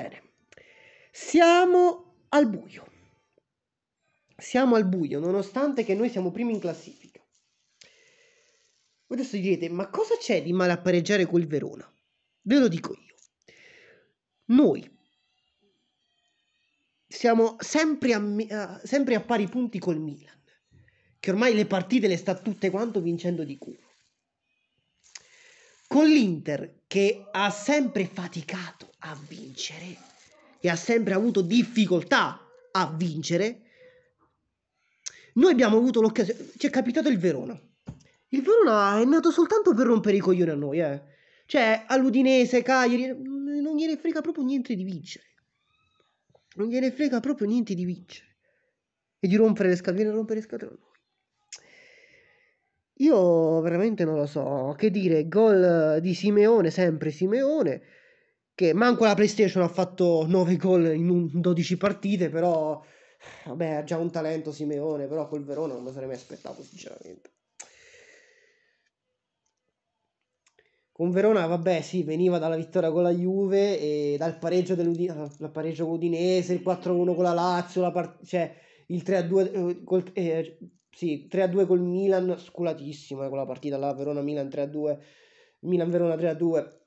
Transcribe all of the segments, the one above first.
Bene, siamo al buio. Siamo al buio, nonostante che noi siamo primi in classifica. Voi Adesso direte, ma cosa c'è di male a pareggiare col Verona? Ve lo dico io. Noi siamo sempre a, eh, sempre a pari punti col Milan che ormai le partite le sta tutte quanto vincendo di culo. Con l'Inter che ha sempre faticato a vincere e ha sempre avuto difficoltà a vincere, noi abbiamo avuto l'occasione, ci è capitato il Verona. Il Verona è nato soltanto per rompere i coglioni a noi, eh. Cioè, all'Udinese, Cagliari, mm, non gliene frega proprio niente di vincere. Non gliene frega proprio niente di vincere. E di rompere le scatole, rompere le scatole Io veramente non lo so. Che dire, gol di Simeone, sempre Simeone che manco la PlayStation ha fatto 9 gol in un, 12 partite, però vabbè, ha già un talento Simeone, però col Verona non lo sarei mai aspettato, sinceramente. Con Verona, vabbè, sì, veniva dalla vittoria con la Juve e dal pareggio, dal pareggio con il 4-1 con la Lazio, la part- cioè il 3-2 eh, col, eh, sì, 3-2 col Milan, sculatissima eh, quella partita là, Verona-Milan 3-2, Milan-Verona 3-2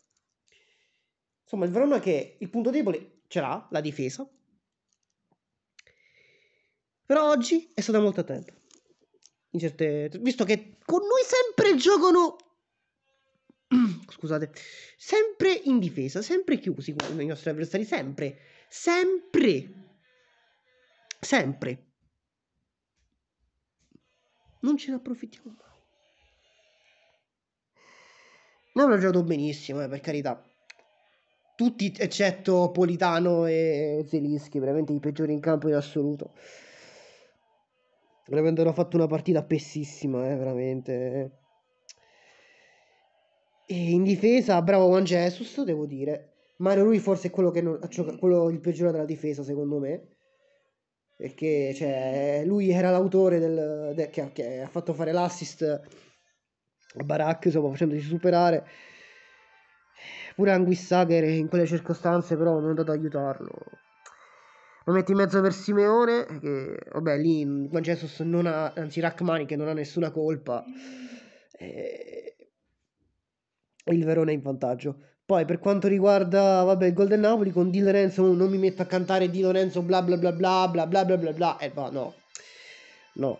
Insomma, il Verona che il punto debole ce l'ha, la difesa. Però oggi è stata molto attenta. Certe... Visto che con noi sempre giocano... Scusate. Sempre in difesa, sempre chiusi con i nostri avversari, sempre. Sempre. Sempre. Non ce ne approfittiamo mai. Non abbiamo giocato benissimo, eh, per carità tutti eccetto Politano e Zelischi, veramente i peggiori in campo in assoluto. Veramente hanno fatto una partita pessissima, eh, veramente. E in difesa, bravo Juan Jesus, devo dire. Mario Rui forse è quello, che non, quello il peggiore della difesa, secondo me. Perché cioè, lui era l'autore del, del, che, che ha fatto fare l'assist a Barak, insomma, facendosi superare Pure Anguissacher in quelle circostanze però non è andato ad aiutarlo. Lo metti in mezzo per Simeone, che vabbè lì Juan Jesus non ha, anzi Rachmani che non ha nessuna colpa. E... Il Verona è in vantaggio. Poi per quanto riguarda vabbè, il Golden Napoli con Di Lorenzo non mi metto a cantare Di Lorenzo bla bla bla bla bla bla bla bla e Eh no, no.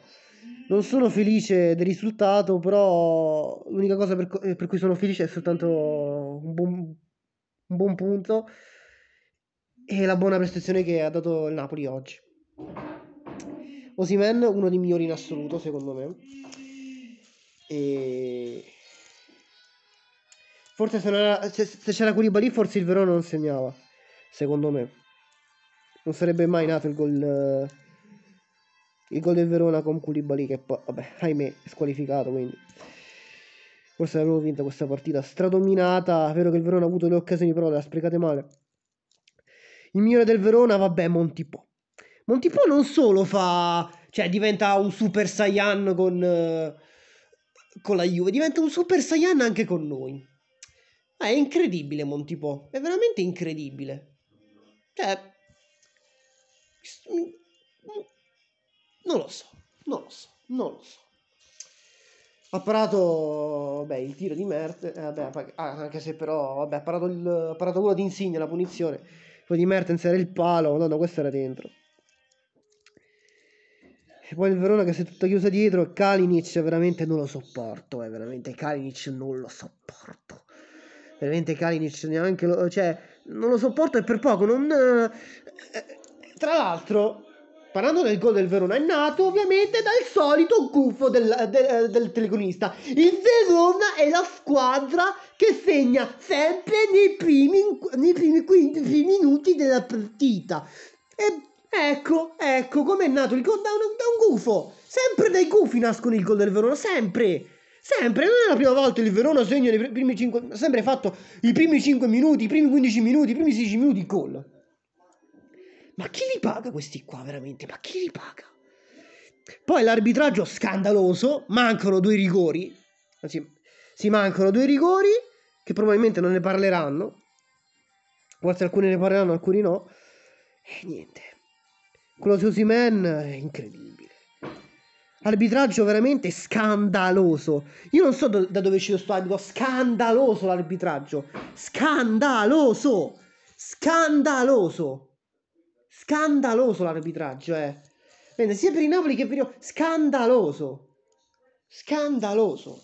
Non sono felice del risultato, però l'unica cosa per, co- eh, per cui sono felice è soltanto un buon, un buon punto e la buona prestazione che ha dato il Napoli oggi. Osimen, uno dei migliori in assoluto, secondo me. E... Forse se, era, se, se c'era Koulibaly forse il Verona non segnava, secondo me. Non sarebbe mai nato il gol eh, il gol del Verona con Koulibaly che poi, vabbè, ahimè, è squalificato, quindi forse l'avremmo vinta questa partita stradominata, vero che il Verona ha avuto le occasioni, però le ha sprecate male. Il migliore del Verona, vabbè, Montipò. Montipò non solo fa, cioè diventa un Super Saiyan con, eh, con la Juve, diventa un Super Saiyan anche con noi. Ma eh, è incredibile Montipò, è veramente incredibile. Cioè, Non lo so, non lo so, non lo so. Ha parato, beh, il tiro di Mert, eh, vabbè, ah, anche se però, vabbè, ha parato, il, ha parato quello di Insigne, la punizione. Quello di Mertens era il palo, no, no, questo era dentro. E poi il Verona che si è tutta chiusa dietro, Kalinic veramente non lo sopporto, eh, veramente Kalinic non lo sopporto. Veramente Kalinic neanche lo, cioè, non lo sopporto e per poco, non... Eh, tra l'altro, Parlando del gol del Verona è nato ovviamente dal solito gufo del, del, del telegonista. Il Verona è la squadra che segna sempre nei primi, nei primi 15 minuti della partita. E ecco, ecco com'è nato il gol da un, da un gufo. Sempre dai gufi nascono il gol del Verona, sempre. Sempre, non è la prima volta che il Verona segna nei primi 5, sempre fatto i primi 5 minuti, i primi 15 minuti, i primi 16 minuti gol. Ma chi li paga questi qua veramente? Ma chi li paga? Poi l'arbitraggio scandaloso, mancano due rigori, anzi si mancano due rigori che probabilmente non ne parleranno, forse alcuni ne parleranno, alcuni no, e niente. Quello su Simen è incredibile. Arbitraggio veramente scandaloso. Io non so do- da dove ci sto arbitro. Scandaloso l'arbitraggio. Scandaloso. Scandaloso. Scandaloso l'arbitraggio, eh. Mentre sia per il Napoli che per il... Scandaloso. Scandaloso.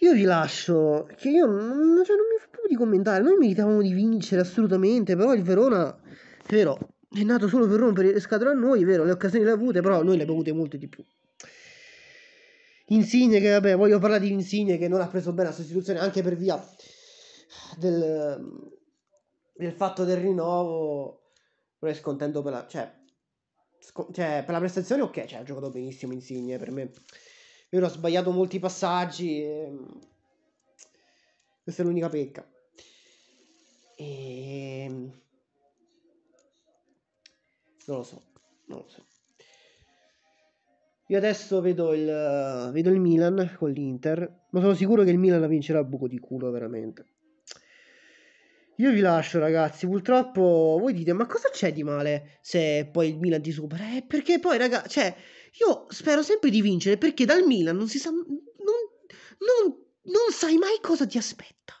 Io vi lascio, che io non, cioè, non mi fa proprio di commentare, noi meritavamo di vincere assolutamente, però il Verona, è vero, è nato solo per rompere le scatole a noi, è vero, le occasioni le ha avute, però noi le abbiamo avute molte di più. Insigne che vabbè, voglio parlare di Insigne che non ha preso bene la sostituzione anche per via del il fatto del rinnovo non è scontento per la... Cioè, sc- cioè, per la prestazione ok, cioè, ha giocato benissimo Insigne per me. Vero, ha sbagliato molti passaggi. E... Ehm, questa è l'unica pecca. E... Ehm, non lo so, non lo so. Io adesso vedo il, vedo il Milan con l'Inter, ma sono sicuro che il Milan la vincerà a buco di culo veramente. Io vi lascio, ragazzi. Purtroppo voi dite: Ma cosa c'è di male se poi il Milan ti supera? Eh, perché poi, ragazzi, cioè, io spero sempre di vincere perché dal Milan non si sa. Non, non, non sai mai cosa ti aspetta.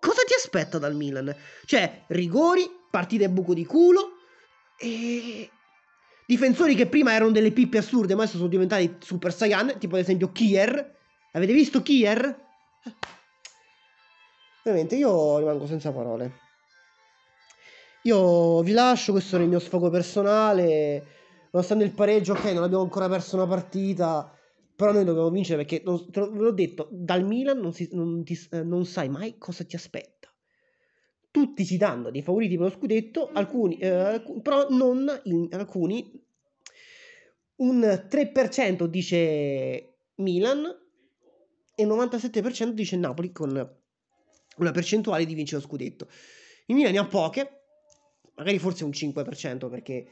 Cosa ti aspetta dal Milan? Cioè, rigori, partite buco di culo e. Difensori che prima erano delle pippe assurde, ma adesso sono diventati Super Saiyan, tipo ad esempio Kier. Avete visto Kier? Eh. Ovviamente io rimango senza parole. Io vi lascio, questo era il mio sfogo personale. Nonostante il pareggio, ok, non abbiamo ancora perso una partita. Però noi dobbiamo vincere perché, non, te l'ho detto, dal Milan non, si, non, ti, eh, non sai mai cosa ti aspetta. Tutti si danno dei favoriti per lo scudetto, alcuni, eh, però non in, alcuni. Un 3% dice Milan e un 97% dice Napoli con una percentuale di vincere lo scudetto. Il Milan ne ha poche, magari forse un 5%, perché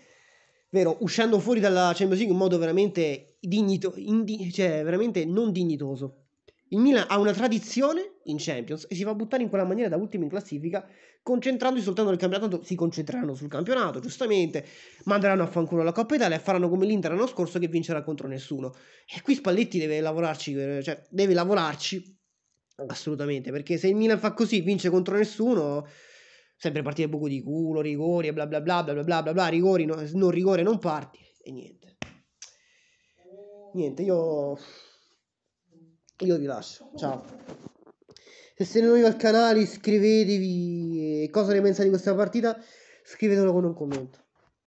vero, uscendo fuori dalla Champions League in modo veramente dignito, indi- cioè veramente non dignitoso. Il Milan ha una tradizione in Champions e si fa buttare in quella maniera da ultimo in classifica, concentrandosi soltanto nel campionato, tanto si concentreranno sul campionato, giustamente, manderanno a fanculo la Coppa Italia e faranno come l'Inter l'anno scorso che vincerà contro nessuno. E qui Spalletti deve lavorarci, cioè deve lavorarci assolutamente, perché se il Milan fa così, vince contro nessuno, sempre partite buco di culo, rigori e bla bla bla bla bla bla bla, bla rigori, no, non rigore, non parti e niente. Niente, io io vi lascio. Ciao. Se siete nuovi al canale iscrivetevi. Cosa ne pensate di questa partita? Scrivetelo con un commento.